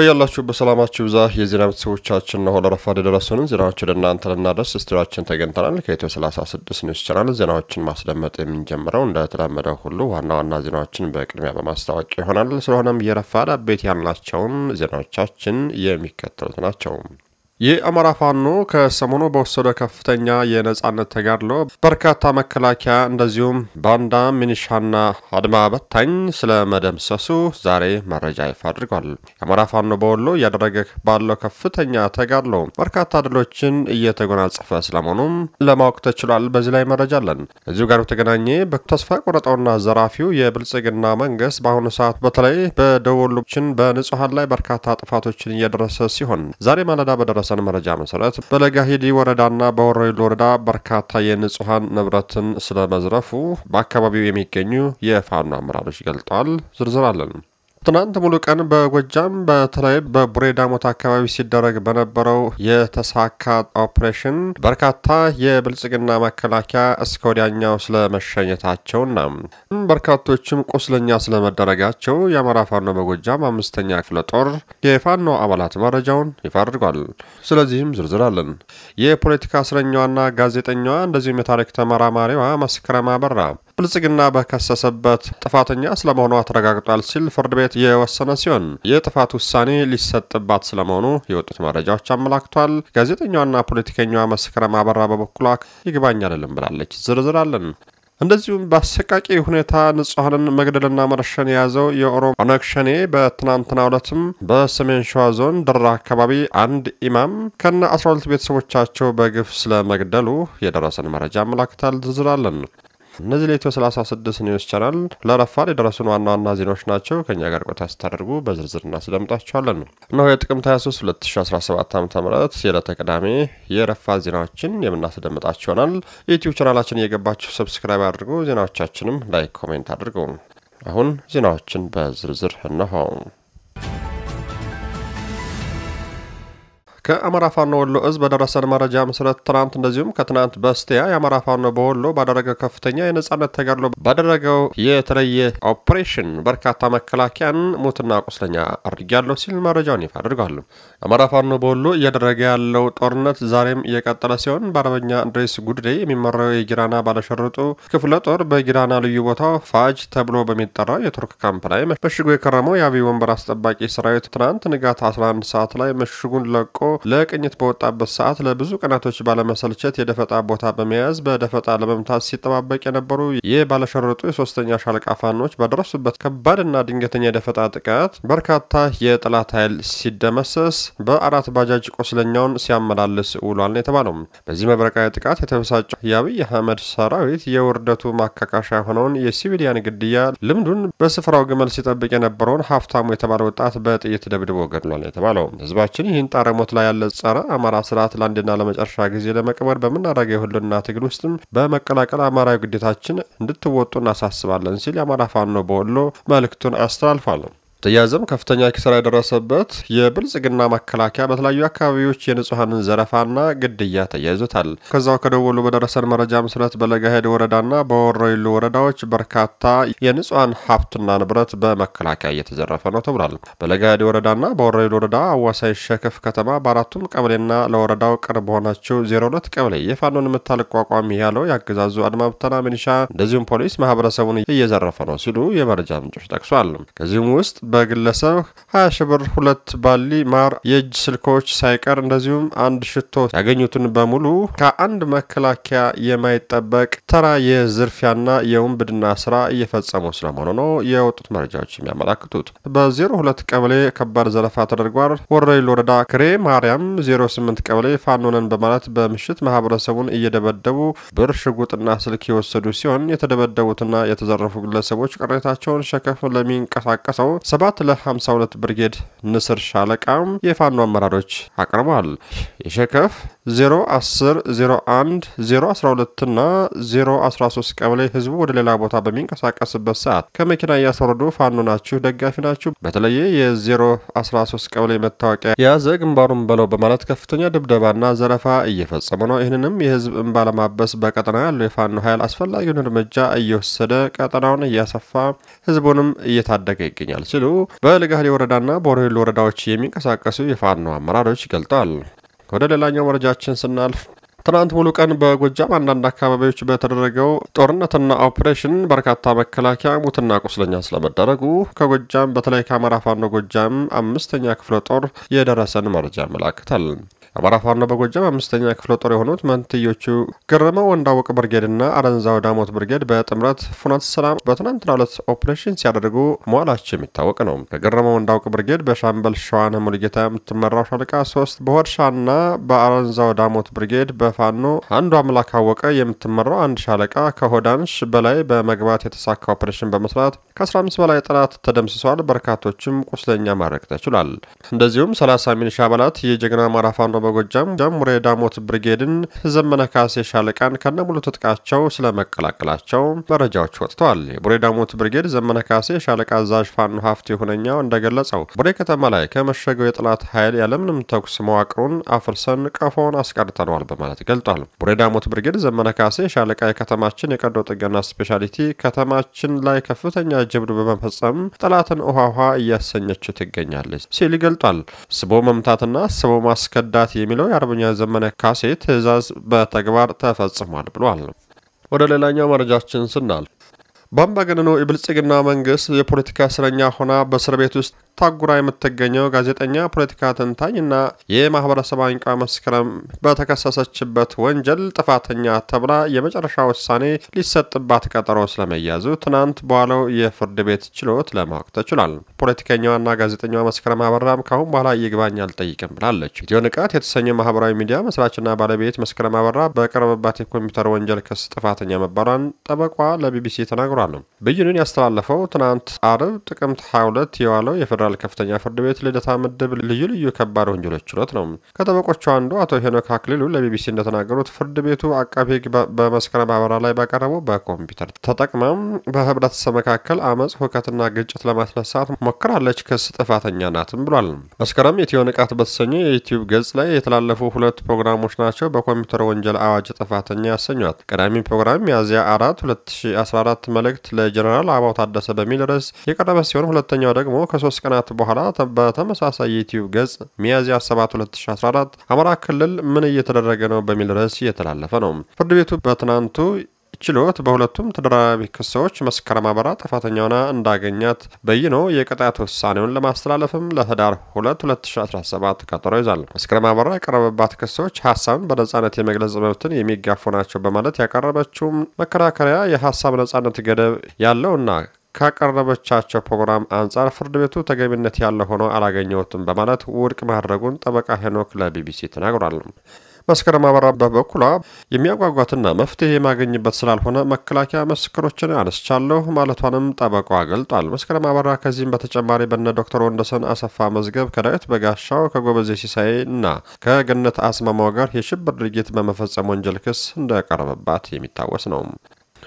በያላችሁ በሰላማችሁ ብዛ የዜና ቤተሰቦቻችን ነው። ለረፋድ የደረሱንን ዜናዎች ወደ እናንተ ልናደርስ ስቱዲዮችን ተገኝተናል። ከኢትዮ 36 ኒውስ ቻናል ዜናዎችን ማስደመጥ የምንጀምረው እንደተለመደው ሁሉ ዋና ዋና ዜናዎችን በቅድሚያ በማስታወቅ ይሆናል። ስለሆነም የረፋድ አበይት ያልናቸውን ዜናዎቻችን የሚከተሉት ናቸው። የአማራ ፋኖ ከሰሞኑ በወሰደ ከፍተኛ የነጻነት ተጋድሎ በርካታ መከላከያ እንደዚሁም ባንዳ ሚኒሻና አድማ በታኝ ስለ መደምሰሱ ዛሬ መረጃ ይፋ አድርጓል። የአማራ ፋኖ በወሎ እያደረገ ባለው ከፍተኛ ተጋድሎ በርካታ ድሎችን እየተጎናጸፈ ስለመሆኑም ለማወቅ ተችሏል። በዚህ ላይ መረጃ አለን። እዚሁ ጋር በተገናኘ በተስፋ ቆረጠውና ዘራፊው የብልጽግና መንግስት በአሁኑ ሰዓት በተለይ በደወሎችን በንጹሀን ላይ በርካታ ጥፋቶችን እየደረሰ ሲሆን ዛሬ ማለዳ በደረሰ በደረሰን መረጃ መሰረት በለጋሂዲ ወረዳና በወረይሉ ወረዳ በርካታ የንጹሐን ንብረትን ስለመዝረፉ በአካባቢው የሚገኙ የፋኖ አመራሮች ገልጠዋል። ዝርዝር አለን። ትናንት ሙሉ ቀን በጎጃም በተለይ በቡሬ ዳሞት አካባቢ ሲደረግ በነበረው የተሳካ ኦፕሬሽን በርካታ የብልጽግና መከላከያ እስከ ወዲያኛው ስለመሸኘታቸውና በርካቶችም ቁስለኛ ስለመደረጋቸው የአማራ ፋኖ በጎጃም አምስተኛ ክፍለ ጦር የፋኖ አባላት መረጃውን ይፋ አድርጓል። ስለዚህም ዝርዝር አለን። የፖለቲካ እስረኛዋና ጋዜጠኛዋ እንደዚሁም የታሪክ ተመራማሪዋ መስከረም አበራ ብልጽግና በከሰሰበት ጥፋተኛ ስለመሆኗ ተረጋግጧል ሲል ፍርድ ቤት የወሰነ ሲሆን የጥፋት ውሳኔ ሊሰጥባት ስለመሆኑ የወጡት መረጃዎች አመላክቷል። ጋዜጠኛዋና ፖለቲከኛዋ መስከረም አበራ በበኩሏ ይግባኝ አይደለም ብላለች። ዝርዝር አለን። እንደዚሁም በአሰቃቂ ሁኔታ ንጹሐንን መግደልና መረሸን የያዘው የኦሮሞ ኦነግ ሸኔ በትናንትናው ዕለትም በሰሜን ሸዋ ዞን ድራ አካባቢ አንድ ኢማም ከነ 12 ቤተሰቦቻቸው በግፍ ስለመግደሉ የደረሰን መረጃ አመላክታል። ዝርዝራለን። እነዚህ ለኢትዮ 36 ኒውስ ቻናል ለረፋድ የደረሱን ዋና ዋና ዜናዎች ናቸው። ከእኛ ጋር ቆይታ ስታደርጉ በዝርዝር እናስደምጣችኋለን። እነሆ የጥቅምት 23 2017 ዓ ም የዕለተ ቅዳሜ የረፋድ ዜናዎችን የምናስደምጣችሁ ይሆናል። የዩትዩብ ቻናላችን እየገባችሁ ሰብስክራይብ አድርጉ። ዜናዎቻችንም ላይክ፣ ኮሜንት አድርጉ። አሁን ዜናዎችን በዝርዝር እነሆ። ከአማራ ፋኖ ወሎ እዝ በደረሰን መረጃ መሰረት ትናንት እንደዚሁም ከትናንት በስቲያ የአማራ ፋኖ በወሎ ባደረገው ከፍተኛ የነጻነት ተጋድሎ ባደረገው የተለየ ኦፕሬሽን በርካታ መከላከያን ሞትና ቁስለኛ አድርጌያለሁ ሲል መረጃውን ይፋ አድርጓል። አማራ ፋኖ በወሎ እያደረገ ያለው ጦርነት ዛሬም እየቀጠለ ሲሆን በአርበኛ እንድሪስ ጉድዴ የሚመራው የጊራና ባለሸርጡ ክፍለ ጦር በጊራና ልዩ ቦታው ፋጅ ተብሎ በሚጠራው የቱርክ ካምፕ ላይ መሽጎ የከረመው የአብይ ወንበር አስጠባቂ ሰራዊት ትናንት ንጋት 11 ሰዓት ላይ መሽጉን ለቆ ለቅኝት በወጣበት ሰዓት ለብዙ ቀናቶች ባለመሰልቸት የደፈጣ ቦታ በመያዝ በደፈጣ ለመምታት ሲጠባበቅ የነበሩ የባለሸረጡ የሶስተኛ ሻለቃ ፋኖች በደረሱበት ከባድና ድንገተኛ የደፈጣ ጥቃት በርካታ የጠላት ኃይል ሲደመሰስ በአራት ባጃጅ ቆስለኛውን ሲያመላልስ ውሏል ነው የተባለው። በዚህ መብረቃዊ ጥቃት የተበሳጨው የአብይ አህመድ ሰራዊት የውርደቱ ማካካሻ የሆነውን የሲቪሊያን ግድያ ልምዱን በስፍራው ግመል ሲጠብቅ የነበረውን ሀብታሙ የተባለ ወጣት በጥይት ደብድቦ ገድሏል የተባለው ህዝባችን ይህን ጣረሞት ላይ ያለ ጸረ አማራ ስርዓት ለአንድና ለመጨረሻ ጊዜ ለመቅበር በምናደርገው የህልውና ትግል ውስጥም በመቀላቀል አማራዊ ግዴታችን እንድትወጡ እናሳስባለን ሲል የአማራ ፋኖ በወሎ መልእክቱን አስተላልፏል። ተያያዘም ከፍተኛ ኪሳራ የደረሰበት የብልጽግና መከላከያ በተለያዩ አካባቢዎች የንጹሐንን ዘረፋና ግድያ ተያይዞታል። ከዛው ከደወሉ በደረሰን መረጃ መሰረት በለጋሄድ ወረዳና በወረይሉ ወረዳዎች በርካታ የንጹሐን ሀብትና ንብረት በመከላከያ እየተዘረፈ ነው ተብሏል። በለጋሄድ ወረዳና በወረይሉ ወረዳ አዋሳኝ ሸክፍ ከተማ በአራቱም ቀበሌና ለወረዳው ቅርብ በሆነችው 02 ቀበሌ የፋኖን የምታልቋቋም ያለው የአገዛዙ አድማ ሚኒሻ እንደዚሁም ፖሊስ ማህበረሰቡን እየዘረፈ ነው ሲሉ የመረጃ ምንጮች ጠቅሷል። ከዚህም ውስጥ በግለሰብ 20 ሺ ብር፣ ሁለት ባሊ ማር፣ የእጅ ስልኮች ሳይቀር እንደዚሁም አንድ ሽቶ ያገኙትን በሙሉ ከአንድ መከላከያ የማይጠበቅ ተራ የዝርፊያና የውንብድና ስራ እየፈጸሙ ስለመሆኑ ነው የወጡት መረጃዎች የሚያመላክቱት። በ02 ቀበሌ ከባድ ዘረፋ ተደርጓል። ወረይሉ ወረዳ ክሬ ማርያም 08 ቀበሌ ፋኖነን በማለት በምሽት ማህበረሰቡን እየደበደቡ ብር፣ ሽጉጥና ስልክ የወሰዱ ሲሆን የተደበደቡትና የተዘረፉ ግለሰቦች ቅሬታቸውን ሸከፍ ለሚንቀሳቀሰው ሰባት ለ52 ብርጌድ ንስር ሻለቃ የፋኖ አመራሮች አቅርበዋል። የሸከፍ 010 01 012 እና 013 ቀበሌ ህዝቡ ወደ ሌላ ቦታ በሚንቀሳቀስበት ሰዓት ከመኪና እያስወረዱ ፋኖ ናችሁ፣ ደጋፊ ናችሁ፣ በተለየ የ013 ቀበሌ መታወቂያ የያዘ ግንባሩን በለው በማለት ከፍተኛ ድብደባና ዘረፋ እየፈጸሙ ነው። ይህንንም የህዝብ እንባ ለማበስ በቀጠና ያለው የፋኖ ኃይል አስፈላጊውን እርምጃ እየወሰደ ቀጠናውን እያሰፋ ህዝቡንም እየታደገ ይገኛል ሲሉ በለጋህሌ ወረዳና በወረቤሉ ወረዳዎች የሚንቀሳቀሱ የፋኖ አመራሮች ገልጠዋል። ወደ ሌላኛው መረጃችን ስናልፍ ትናንት ሙሉ ቀን በጎጃም አንዳንድ አካባቢዎች በተደረገው ጦርነትና ኦፕሬሽን በርካታ መከላከያ ሙትና ቁስለኛ ስለመደረጉ ከጎጃም በተለይ ከአማራ ፋኖ ጎጃም አምስተኛ ክፍለ ጦር የደረሰን መረጃ ያመላክታል። የአማራ ፋኖ በጎጃም አምስተኛ ክፍለ ጦር የሆኑት መንትዮቹ ገረመው ወንዳወቅ ብርጌድና አረንዛው ዳሞት ብርጌድ በጥምረት ፉናት ሰላም በትናንትና ሁለት ኦፕሬሽን ሲያደርጉ መዋላቸው የሚታወቅ ነው። ከገረመው ወንዳወቅ ብርጌድ በሻምበል ሸዋነ ሙሉጌታ የምትመራው ሻለቃ ሶስት በሆድሻና በአረንዛው ዳሞት ብርጌድ በፋኖ አንዱ አምላክ አወቀ የምትመራው አንድ ሻለቃ ከሆዳንሽ በላይ በመግባት የተሳካ ኦፕሬሽን በመስራት ከ15 በላይ ጠላት ተደምስሷል። በርካቶችም ቁስለኛ ማድረግ ተችሏል። እንደዚሁም 30 ሚኒሻ አባላት የጀግና አማራ ፋኖ በጎጃም ጀምሮ የዳሞት ብሪጌድን ዘመነ ካሴ ሻለቃን ሙሉ ትጥቃቸው ስለመቀላቀላቸው መረጃዎች ወጥተዋል። የቡሬ ዳሞት ብሪጌድ ዘመነ ካሴ ሻለቃ አዛዥ ፋኖ ሀፍት ሁነኛው እንደገለጸው ቡሬ ከተማ ላይ ከመሸገው የጠላት ኃይል ያለምንም ተኩስ መዋቅሩን አፍርሰን ቀፎውን አስቀርተነዋል በማለት ገልጧል። ቡሬ ዳሞት ብሪጌድ ዘመነ ካሴ ሻለቃ የከተማችን የቀዶ ጥገና ስፔሻሊቲ ከተማችን ላይ ከፍተኛ ጀብዱ በመፈጸም ጠላትን ውሃ ውሃ እያሰኘችው ትገኛለች ሲል ይገልጧል። ስቦ መምታትና ስቦ ማስከዳት ስርዓት የሚለው የአርበኛ ዘመነ ካሴ ትዕዛዝ በተግባር ተፈጽሟል ብሏል። ወደ ሌላኛው መረጃችን ስናል በአምባገነኑ የብልጽግና መንግስት የፖለቲካ እስረኛ ሆና በእስር ቤት ውስጥ ታጉራ የምትገኘው ጋዜጠኛ፣ ፖለቲካ ተንታኝ እና የማህበረሰብ አንቂዋ መስከረም በተከሰሰችበት ወንጀል ጥፋተኛ ተብላ የመጨረሻ ውሳኔ ሊሰጥባት ቀጠሮ ስለመያዙ ትናንት በኋላው የፍርድ ቤት ችሎት ለማወቅ ተችሏል። ፖለቲከኛዋና ጋዜጠኛዋ መስከረም አበራም ካሁን በኋላ ይግባኝ አልጠይቅም ብላለች። ኢትዮ ንቃት የተሰኘው ማህበራዊ ሚዲያ መስራችና ባለቤት መስከረም አበራ በቀረበባት የኮምፒውተር ወንጀል ክስ ጥፋተኛ መባሏን ጠበቋ ለቢቢሲ ተናግሯል። ብይኑን ያስተላለፈው ትናንት አርብ ጥቅምት 22 የዋለው የፌዴራል ፌዴራል ከፍተኛ ፍርድ ቤት ልደታ ምድብ ልዩ ልዩ ከባድ ወንጀሎች ችሎት ነው። ከጠበቆቹ አንዱ አቶ ሄኖክ አክሊሉ ለቢቢሲ እንደተናገሩት ፍርድ ቤቱ አቃቤ ሕግ በመስከረም አበራ ላይ ባቀረቡ በኮምፒውተር ተጠቅመም በህብረተሰብ መካከል አመፅ፣ ሁከትና ግጭት ለማስነሳት ሞክራለች፣ ክስ ጥፋተኛ ናትም ብሏል። መስከረም ኢትዮ ንቃት በተሰኘ የዩትዩብ ገጽ ላይ የተላለፉ ሁለት ፕሮግራሞች ናቸው በኮምፒውተር ወንጀል አዋጅ ጥፋተኛ ያሰኟት። ቀዳሚ ፕሮግራም ሚያዝያ አራት 2014 መልእክት ለጀኔራል አባው ታደሰ በሚል ርዕስ የቀረበ ሲሆን ሁለተኛው ደግሞ ከሶስት ቀን ቀናት በኋላ በተመሳሳይ የዩትዩብ ገጽ ሚያዝያ 7 2014 አማራ ክልል ምን እየተደረገ ነው በሚል ርዕስ እየተላለፈ ነው። ፍርድ ቤቱ በትናንቱ ችሎት በሁለቱም ተደራራቢ ክሶች መስከረም አበራ ጥፋተኛ እንዳገኛት በይኖ የቅጣት ውሳኔውን ለማስተላለፍም ለህዳር 2 2017 ቀጠሮ ይዛል። መስከረም አበራ የቀረበባት ክሶች ሀሳብን በነጻነት የመግለጽ መብትን የሚጋፉ ናቸው በማለት ያቀረበችውም መከራከሪያ የሀሳብ ነጻነት ገደብ ያለውና ካቀረበቻቸው ፕሮግራም አንጻር ፍርድ ቤቱ ተገቢነት ያለ ሆኖ አላገኘሁትም በማለት ውድቅ ማድረጉን ጠበቃ ሄኖክ ለቢቢሲ ተናግሯል። መስከረም አበራ በበኩሏ የሚያጓጓትና መፍትሄ የማገኝበት ስላልሆነ መከላከያ ምስክሮችን አነስቻለሁ ማለቷንም ጠበቋ ገልጧል። መስከረም አበራ ከዚህም በተጨማሪ በነ ዶክተር ወንደሰን አሰፋ መዝገብ ከዳዊት በጋሻው ከጎበዜ ሲሳይ እና ከገነት አስማማው ጋር የሽብር ድርጊት በመፈጸም ወንጀል ክስ እንደቀረበባት የሚታወስ ነው።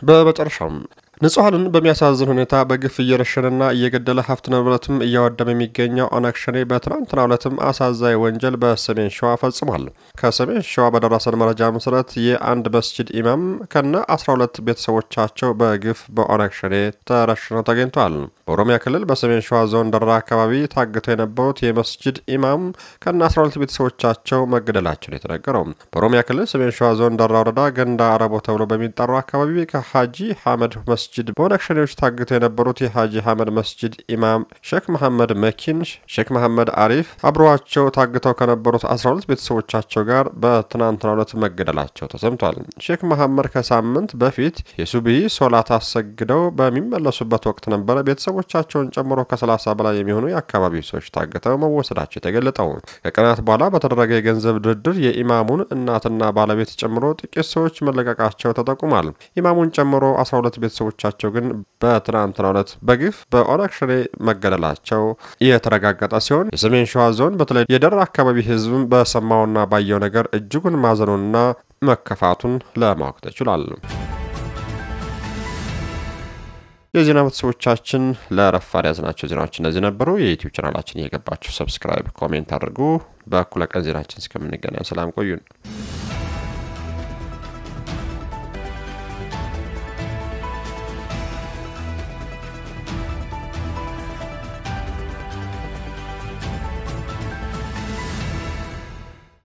በመጨረሻም ንጹሐንን በሚያሳዝን ሁኔታ በግፍ እየረሸነና እየገደለ ሀብት ንብረትም እያወደመ የሚገኘው ኦነግ ሸኔ በትናንትናው ዕለትም አሳዛኝ ወንጀል በሰሜን ሸዋ ፈጽሟል። ከሰሜን ሸዋ በደረሰን መረጃ መሰረት የአንድ መስጅድ ኢማም ከነ 12 ቤተሰቦቻቸው በግፍ በኦነግ ሸኔ ተረሽነው ተገኝተዋል። በኦሮሚያ ክልል በሰሜን ሸዋ ዞን ደራ አካባቢ ታግተው የነበሩት የመስጅድ ኢማም ከነ 12 ቤተሰቦቻቸው መገደላቸውን የተነገረው በኦሮሚያ ክልል ሰሜን ሸዋ ዞን ደራ ወረዳ ገንዳ አረቦ ተብሎ በሚጠራው አካባቢ ከሀጂ ሐመድ መስ መስጅድ በወነክሸኔዎች ታግተው የነበሩት የሐጂ ሐመድ መስጅድ ኢማም ሼክ መሐመድ መኪን፣ ሼክ መሐመድ አሪፍ አብረዋቸው ታግተው ከነበሩት 12 ቤተሰቦቻቸው ጋር በትናንትናው ዕለት መገደላቸው ተሰምቷል። ሼክ መሐመድ ከሳምንት በፊት የሱብሂ ሶላት አሰግደው በሚመለሱበት ወቅት ነበረ ቤተሰቦቻቸውን ጨምሮ ከ30 በላይ የሚሆኑ የአካባቢው ሰዎች ታግተው መወሰዳቸው የተገለጠው። ከቀናት በኋላ በተደረገ የገንዘብ ድርድር የኢማሙን እናትና ባለቤት ጨምሮ ጥቂት ሰዎች መለቀቃቸው ተጠቁሟል። ኢማሙን ጨምሮ 12 ቤተሰቦች ቤተሰቦቻቸው ግን በትናንትናው ዕለት በግፍ በኦነግ ሸኔ መገደላቸው የተረጋገጠ ሲሆን የሰሜን ሸዋ ዞን በተለይ የደራ አካባቢ ህዝብም በሰማውና ባየው ነገር እጅጉን ማዘኑንና መከፋቱን ለማወቅ ተችሏል። የዜና ቤተሰቦቻችን ለረፋድ ያዝናቸው ዜናዎች እነዚህ ነበሩ። የዩትዩብ ቻናላችን እየገባችሁ ሰብስክራይብ፣ ኮሜንት አድርጉ። በእኩለ ቀን ዜናችን እስከምንገናኝ ሰላም ቆዩን።